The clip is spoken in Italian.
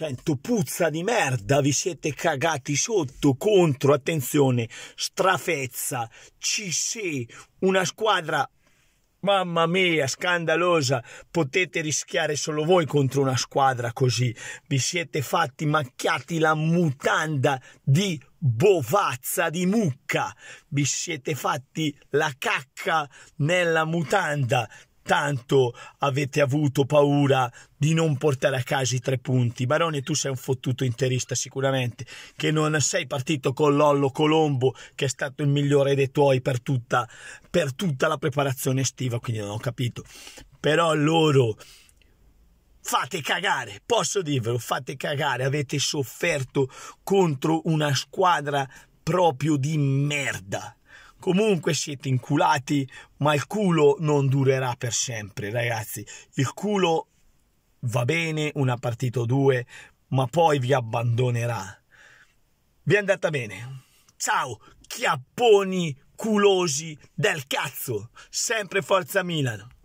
Sento puzza di merda, vi siete cagati sotto, contro, attenzione, strafezza, CC, una squadra, mamma mia, scandalosa, potete rischiare solo voi contro una squadra così, vi siete fatti macchiati la mutanda di bovazza di mucca, vi siete fatti la cacca nella mutanda tanto avete avuto paura di non portare a casa i tre punti. Barone, tu sei un fottuto interista sicuramente, che non sei partito con Lollo Colombo, che è stato il migliore dei tuoi per tutta, per tutta la preparazione estiva, quindi non ho capito. Però loro fate cagare, posso dirvelo, fate cagare, avete sofferto contro una squadra proprio di merda Comunque siete inculati, ma il culo non durerà per sempre, ragazzi. Il culo va bene una partita o due, ma poi vi abbandonerà. Vi è andata bene. Ciao, chiapponi culosi del cazzo. Sempre Forza Milano.